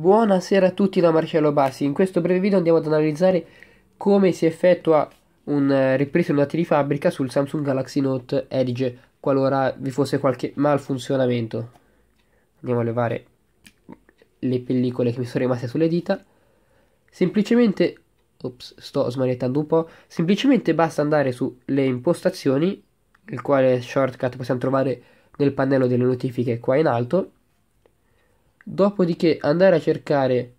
Buonasera a tutti da Marcello Bassi, in questo breve video andiamo ad analizzare come si effettua un eh, ripreso ripristino dati di fabbrica sul Samsung Galaxy Note Edge qualora vi fosse qualche malfunzionamento. Andiamo a levare le pellicole che mi sono rimaste sulle dita. Semplicemente, ops, sto smanettando un po', semplicemente basta andare sulle impostazioni, il quale shortcut possiamo trovare nel pannello delle notifiche qua in alto dopodiché andare a cercare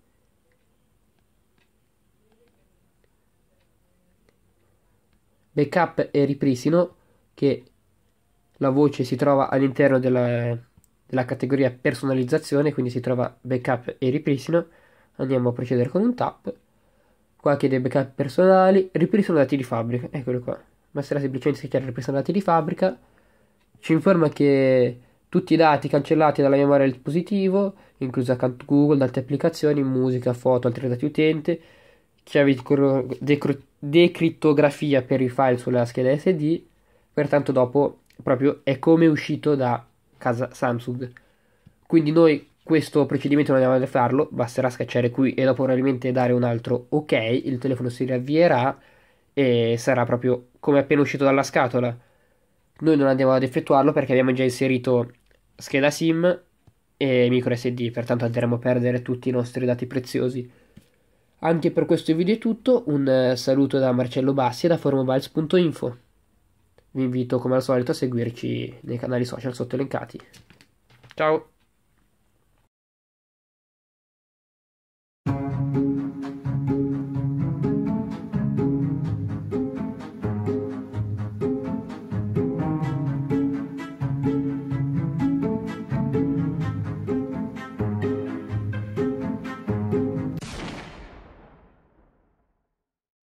backup e ripristino che la voce si trova all'interno della, della, categoria personalizzazione quindi si trova backup e ripristino andiamo a procedere con un tap qua chiede backup personali ripristino dati di fabbrica eccolo qua basterà semplicemente schiacciare ripristino dati di fabbrica ci informa che tutti i dati cancellati dalla memoria del dispositivo, inclusa account Google, date applicazioni, musica, foto, altri dati utente, chiavi di cro- decro- decrittografia per i file sulla scheda SD, pertanto dopo proprio è come uscito da casa Samsung. Quindi noi questo procedimento non andiamo a farlo, basterà scacciare qui e dopo probabilmente dare un altro ok, il telefono si riavvierà e sarà proprio come appena uscito dalla scatola. Noi non andiamo ad effettuarlo perché abbiamo già inserito scheda SIM e micro SD, pertanto andremo a perdere tutti i nostri dati preziosi. Anche per questo video è tutto, un eh, saluto da Marcello Bassi e da formobiles.info. Vi invito come al solito a seguirci nei canali social sotto elencati. Ciao!